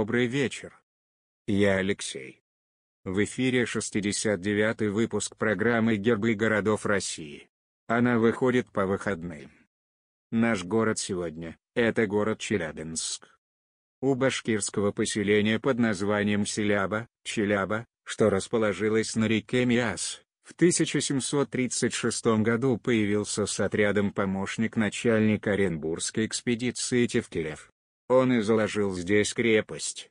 Добрый вечер. Я Алексей. В эфире 69-й выпуск программы «Гербы городов России». Она выходит по выходным. Наш город сегодня – это город Челябинск. У башкирского поселения под названием Селяба, Челяба, что расположилось на реке Миас, в 1736 году появился с отрядом помощник начальника Оренбургской экспедиции Тевкелев. Он и заложил здесь крепость.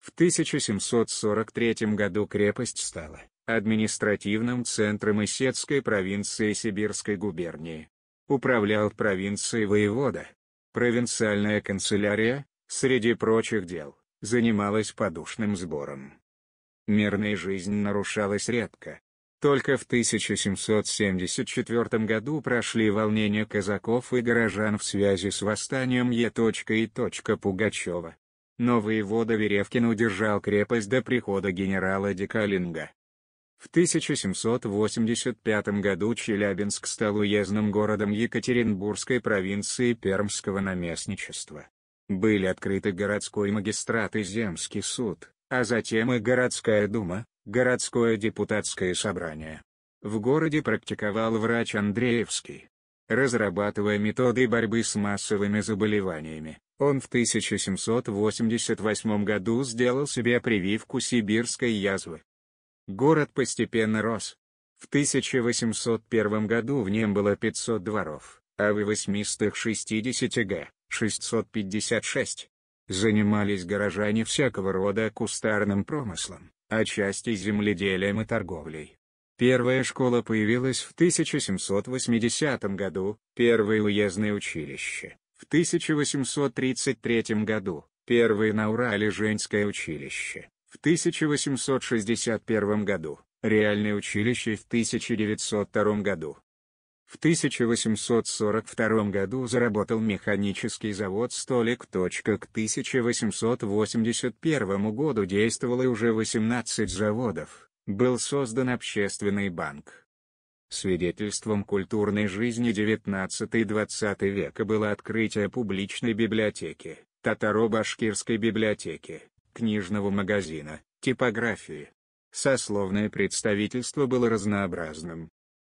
В 1743 году крепость стала административным центром Исетской провинции Сибирской губернии. Управлял провинцией воевода. Провинциальная канцелярия, среди прочих дел, занималась подушным сбором. Мирная жизнь нарушалась редко, только в 1774 году прошли волнения казаков и горожан в связи с восстанием Е. и. Пугачева. Новый воевода Веревкин удержал крепость до прихода генерала Декалинга. В 1785 году Челябинск стал уездным городом Екатеринбургской провинции Пермского наместничества. Были открыты городской магистрат и земский суд, а затем и городская дума, городское депутатское собрание. В городе практиковал врач Андреевский. Разрабатывая методы борьбы с массовыми заболеваниями, он в 1788 году сделал себе прививку сибирской язвы. Город постепенно рос. В 1801 году в нем было 500 дворов, а в 860 г. 656. Занимались горожане всякого рода кустарным промыслом отчасти земледелием и торговлей. Первая школа появилась в 1780 году, первое уездное училище, в 1833 году, первое на Урале женское училище, в 1861 году, реальное училище в 1902 году. В 1842 году заработал механический завод «Столик». К 1881 году действовало уже 18 заводов, был создан общественный банк. Свидетельством культурной жизни 19-20 века было открытие публичной библиотеки, татаро-башкирской библиотеки, книжного магазина, типографии. Сословное представительство было разнообразным,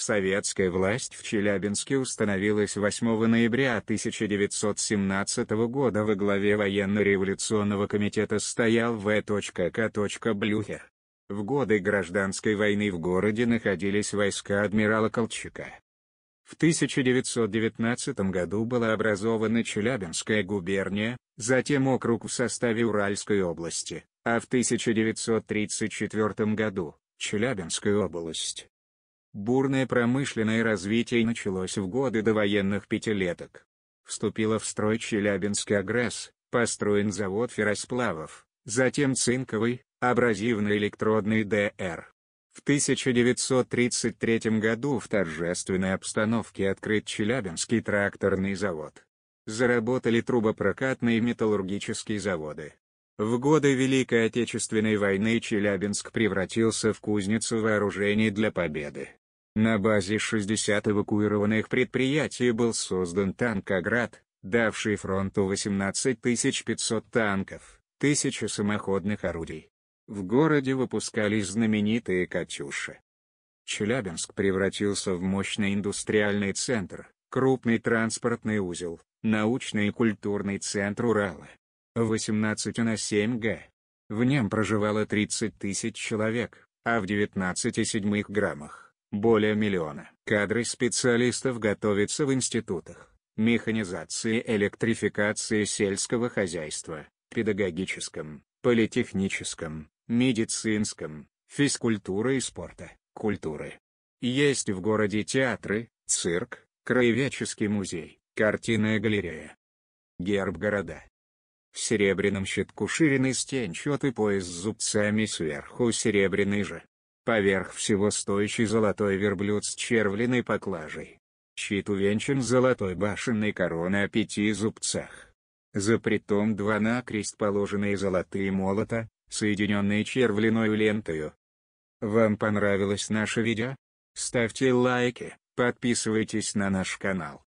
Советская власть в Челябинске установилась 8 ноября 1917 года во главе военно-революционного комитета стоял В. К. Блюхер. В годы гражданской войны в городе находились войска адмирала Колчака. В 1919 году была образована Челябинская губерния, затем округ в составе Уральской области, а в 1934 году – Челябинская область. Бурное промышленное развитие началось в годы до военных пятилеток. Вступила в строй Челябинский агресс, построен завод ферросплавов, затем цинковый, абразивно-электродный ДР. В 1933 году в торжественной обстановке открыт Челябинский тракторный завод. Заработали трубопрокатные металлургические заводы. В годы Великой Отечественной войны Челябинск превратился в кузницу вооружений для победы. На базе 60 эвакуированных предприятий был создан танкоград, давший фронту 18 500 танков, 1000 самоходных орудий. В городе выпускались знаменитые «Катюши». Челябинск превратился в мощный индустриальный центр, крупный транспортный узел, научный и культурный центр Урала. 18 на 7 г В нем проживало 30 тысяч человек, а в 19 седьмых граммах более миллиона. Кадры специалистов готовятся в институтах механизации электрификации сельского хозяйства, педагогическом, политехническом, медицинском, физкультуры и спорта, культуры. Есть в городе театры, цирк, краеведческий музей, картинная галерея. Герб города. В серебряном щитку шириной и пояс с зубцами сверху серебряный же, Поверх всего стоящий золотой верблюд с червленой поклажей. Щит увенчан золотой башенной короной о пяти зубцах. За притом два накрест положенные золотые молота, соединенные червленой лентою. Вам понравилось наше видео? Ставьте лайки, подписывайтесь на наш канал.